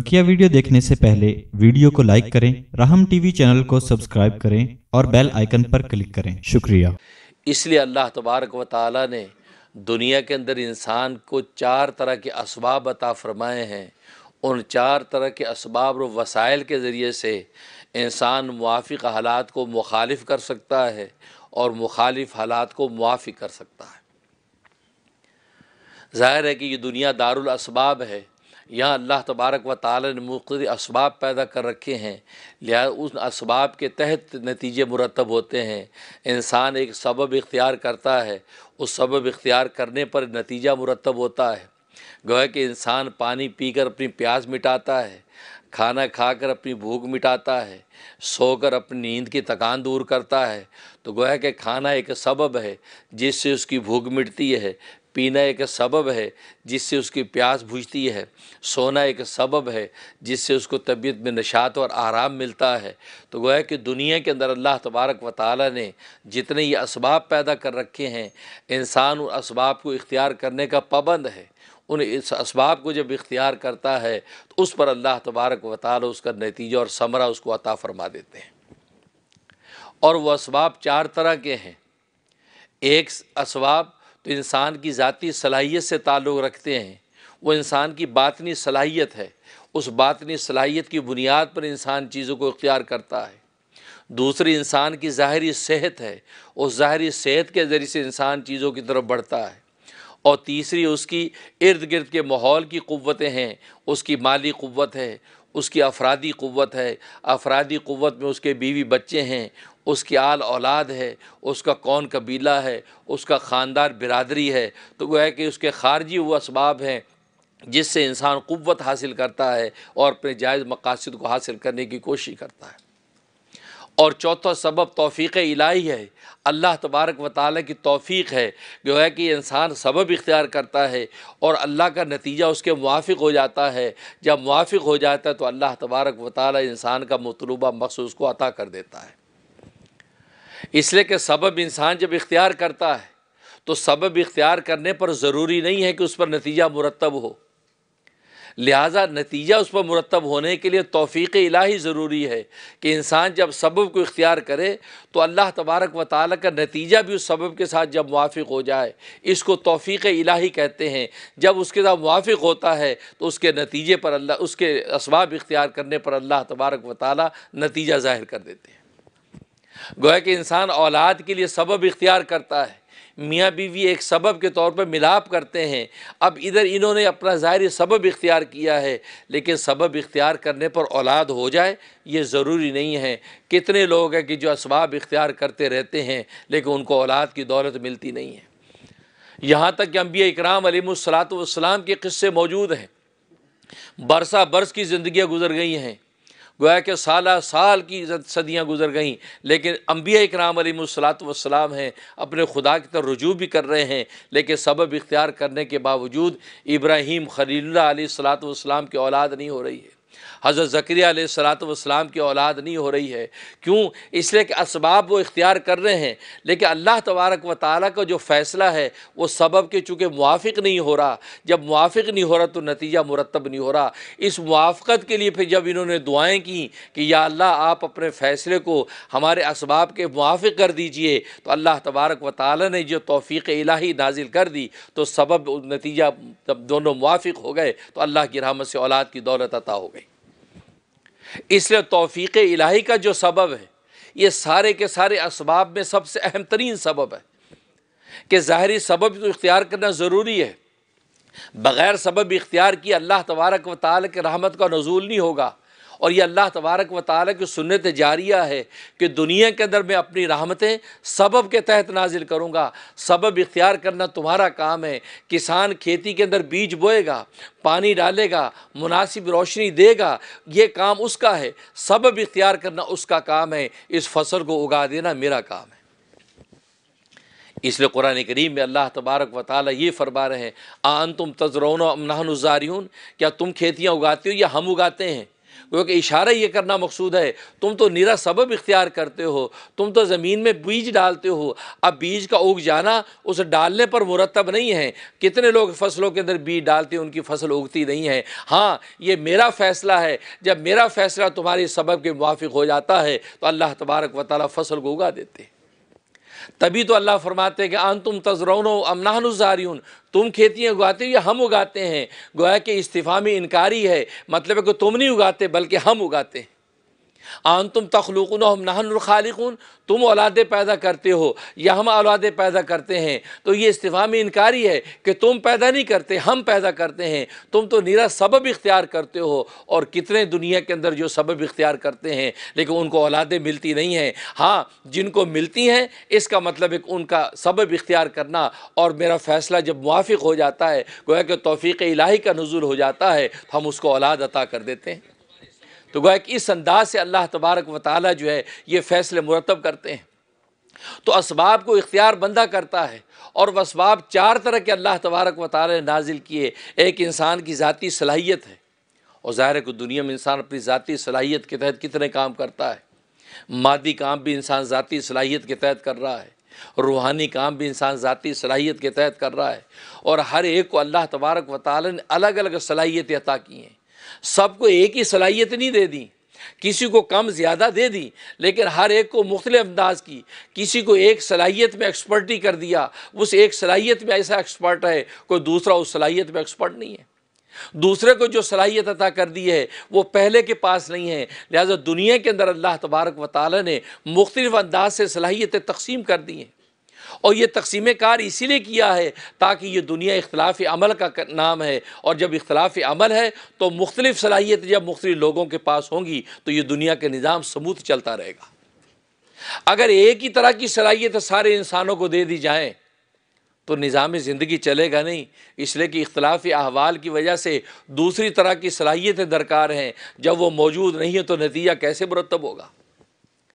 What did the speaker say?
बकिया वीडियो देखने से पहले वीडियो को लाइक करें रहम टीवी चैनल को सब्सक्राइब करें और बेल आइकन पर क्लिक करें शुक्रिया इसलिए अल्लाह तबारक व ताली ने दुनिया के अंदर इंसान को चार तरह के इसबाब अता फरमाए हैं उन चार तरह के इसबाब और वसाइल के ज़रिए से इंसान मुआफ़ हालात को मुखालिफ कर सकता है और मुखालिफ हालात को मुआफी कर सकता है ज़ाहिर है कि ये दुनिया दारुल असबाब है यहाँ अल्लाह तबारक व ताली ने मुख्त इसबाब पैदा कर रखे हैं लिहाजा उस इसबाब के तहत नतीजे मुरतब होते हैं इंसान एक सबब इख्तियार करता है उस सबब इख्तियार करने पर नतीजा मुरतब होता है गोया कि इंसान पानी पीकर अपनी प्यास मिटाता है खाना खाकर अपनी भूख मिटाता है सोकर अपनी नींद की थकान दूर करता है तो गोया कि खाना एक सबब है जिससे उसकी भूख मिटती है पीना एक सबब है जिससे उसकी प्यास बुझती है सोना एक सबब है जिससे उसको तबीयत में नशात और आराम मिलता है तो गोया कि दुनिया के अंदर अल्लाह तबारक व ताली ने जितने ये इसबाब पैदा कर रखे हैं इंसान उन इसबाब को इख्तियार करने का पाबंद है उन इस इसबाब को जब इख्तियार करता है तो उस पर अल्लाह तबारक व ताली उसका नतीजा और समरा उसको अता फरमा देते हैं और वह इसबाब चार तरह के हैं एक इसबाब तो इंसान की ज़ाती सलाहियत से ताल्लुक़ रखते हैं वो इंसान की बातनी सलाहियत है उस बातनी सलाहियत की बुनियाद पर इंसान चीज़ों को इख्तियार करता है दूसरी इंसान की ज़ाहरी सेहत है उस ज़ाहरी सेहत के ज़रिए से इंसान चीज़ों की तरफ बढ़ता है और तीसरी उसकी इर्द गिर्द के माहौल की क़वतें हैं उसकी माली क़वत है उसकी अफरादी क़वत है अफरादी क़वत में उसके बीवी बच्चे हैं उसकी आल औलाद है उसका कौन कबीला है उसका ख़ानदार बिरादरी है तो वह है कि उसके खारजी वो इसबाब हैं जिससे इंसान क़वत हासिल करता है और अपने जायज़ मकासद को हासिल करने की कोशिश करता है और चौथा सबब तोफ़ी इलाही है अल्लाह तबारक व की तोफ़ी है जो है कि इंसान सबब इख्तियार करता है और अल्लाह का नतीजा उसके मुआफ़ हो जाता है जब मुआफ़ हो जाता है तो अल्लाह तबारक व इंसान का मतलूबा मखसूस उसको अता कर देता है इसलिए कि सबब इंसान जब इख्तियार करता है तो सबब इख्तियार करने पर ज़रूरी नहीं है कि उस पर नतीजा मुरतब हो लिहाजा नतीजा उस पर मुरतब होने के लिए तोफ़ी इलाही ज़रूरी है कि इंसान जब सबब को इख्तियार करे तो अल्लाह तबारक व ताल का नतीजा भी उस सबब के साथ जब मुआफ़ हो जाए इसको तोफ़ी इलाही कहते हैं जब उसके साथ मुआफ़ होता है तो उसके नतीजे पर अल्लाह उसके इसबाब इख्तियार करने पर अल्लाह तबारक व ताली नतीजा ज़ाहिर कर देते हैं गोया कि इंसान औलाद के लिए सबब इख्तियार करता है मियाँ बीवी एक सबब के तौर पर मिलाप करते हैं अब इधर इन्होंने अपना ज़ाहिर सबब इख्तियार किया है लेकिन सबब इख्तियार करने पर औलाद हो जाए ये ज़रूरी नहीं है कितने लोग हैं कि जो इसबाब इख्तियार करते रहते हैं लेकिन उनको औलाद की दौलत मिलती नहीं है यहाँ तक कि अम्बिया इकराम अलीमसलात वसलाम के किस्से मौजूद हैं बरसा बरस की ज़िंदियाँ गुजर गई हैं गोया कि साल साल की सदियाँ गुजर गईं लेकिन अम्बिया इकराम अलीसलात वसलाम हैं अपने खुदा की तरफ रजू भी कर रहे हैं लेकिन सबब इख्तियार करने के बावजूद इब्राहिम खलील सलात वसलाम की औलाद नहीं हो रही है हज़रत ज़क्रिया सलात वाम की औलाद नहीं हो रही है क्यों इसलिए कि इसबाब वो इख्तियार कर रहे हैं लेकिन अल्लाह तबारक व ताली का जो फ़ैसला है वो सबब के चूँकि मुआफ़ नहीं हो रहा जब मुआफ़ नहीं हो रहा तो नतीजा मुरतब नहीं हो रहा इस मुआफ़त के लिए फिर जब इन्होंने दुआएँ की कि या अल्लाह आप अपने फ़ैसले को हमारे इसबाब के मुआफ़ कर दीजिए तो अल्लाह तबारक व ताली ने जो तोफ़ी इलाही नाजिल कर दी तो सबब नतीजा जब दोनों मुआफ़ हो गए तो अल्लाह की रहमत से औलाद की दौलत अता हो गई इसलिए तोफ़ी इलाही का जो सबब है ये सारे के सारे इसबाब में सबसे अहम तरीन सबब है कि ज़ाहरी सबब तो इख्तियार करना ज़रूरी है बग़ैर सबब इख्तियार किए अल्लाह तबारक व ताल के रहमत का नजूल नहीं होगा और ये अल्लाह तबारक व ताली की सुनत जारिया है कि दुनिया के अंदर मैं अपनी राहमतें सबब के तहत नाजिल करूँगा सबब इख्तियार करना तुम्हारा काम है किसान खेती के अंदर बीज बोएगा पानी डालेगा मुनासिब रोशनी देगा ये काम उसका है सबब इख्तियार करना उसका काम है इस फसल को उगा देना मेरा काम है इसलिए कुरान करीम में अल्लाह तबारक व ताली ये फरमा रहे हैं आन तुम तजरौन अमनाजारून क्या तुम खेतियाँ उगाते हो या हम उगाते हैं वो कि इशारा ये करना मकसूद है तुम तो निरा सबब इख्तियार करते हो तुम तो ज़मीन में बीज डालते हो अब बीज का उग जाना उस डालने पर मुरतब नहीं है कितने लोग फसलों के अंदर बीज डालते हैं उनकी फसल उगती नहीं है हाँ ये मेरा फ़ैसला है जब मेरा फ़ैसला तुम्हारे सबब के मुआफ़ हो जाता है तो अल्लाह तबारक व ताली फसल को उगा देते हैं तभी तो अल्लाह फरमाते हैं कि आन तुम तजरौन अमनानुजारियन तुम खेती उगाते हो या हम उगाते हैं गोया कि इस्तीफ़ा में इनकारी है मतलब है कि तुम नहीं उगाते बल्कि हम उगाते हैं आन तुम तखलूक़न हम नहन खालिकुन तुम औलादे पैदा करते हो या हम औलादे पैदा करते हैं तो ये इस्तफ़ा में इनकारी है कि तुम पैदा नहीं करते हम पैदा करते हैं तुम तो निरा सबब इख्तियार करते हो और कितने दुनिया के अंदर जो सबब इख्तियार करते हैं लेकिन उनको औलादें मिलती नहीं हैं हाँ जिनको मिलती हैं इसका मतलब एक उनका सबब इख्तियार करना और मेरा फ़ैसला जब मुआफ़ हो जाता है गोया कि तोफ़ी इलाही का नजूल हो जाता है तो हम उसको औलाद अता कर देते हैं तो गोया कि इस अंदाज से अल्लाह तबारक व जो है ये फ़ैसले मुरतब करते हैं तो इसबाब को इख्तियार बंदा करता है और वह इसबाब चार तरह के अल्लाह तबारक व ने नाजिल किए एक इंसान की ज़ाती सलाहियत है और ज़ाहिर है कि दुनिया में इंसान अपनी ज़ाती सलाहियत के तहत कितने काम करता है मादी काम भी इंसान ज़ाती सलाहियत के तहत कर रहा है रूहानी काम भी इंसान ज़ाती सलाहियत के तहत कर रहा है और हर एक को अल्लाह तबारक व ने अलग अलग सलाहियतें अता की हैं सबको एक ही सलाहियत नहीं दे दी किसी को कम ज़्यादा दे दी लेकिन हर एक को मुख्तलि अंदाज की किसी को एक सलाहियत में एक्सपर्टी कर दिया उस एक सलाहियत में ऐसा एक्सपर्ट है कोई दूसरा उस सलाहियत में एक्सपर्ट नहीं है दूसरे को जो सलाहियत अता कर दी है वो पहले के पास नहीं है लिहाजा दुनिया के अंदर अल्लाह तबारक व ताली ने मुख्तलिफ अंदाज से सलाहियतें तकसीम कर दी हैं और ये तकसीम कार इसीलिए किया है ताकि ये दुनिया इख्लाफ अमल का नाम है और जब इख्लाफ अमल है तो मुख्तलिफ सलाहियत जब मुख्त लोगों के पास होंगी तो ये दुनिया के निज़ाम समूथ चलता रहेगा अगर एक ही तरह की सलाहियत सारे इंसानों को दे दी जाए तो निज़ाम ज़िंदगी चलेगा नहीं इसलिए कि इख्तलाफ अहवाल की वजह से दूसरी तरह की सलाहियतें दरकार हैं जब वो मौजूद नहीं है तो नतीजा कैसे मुरतब होगा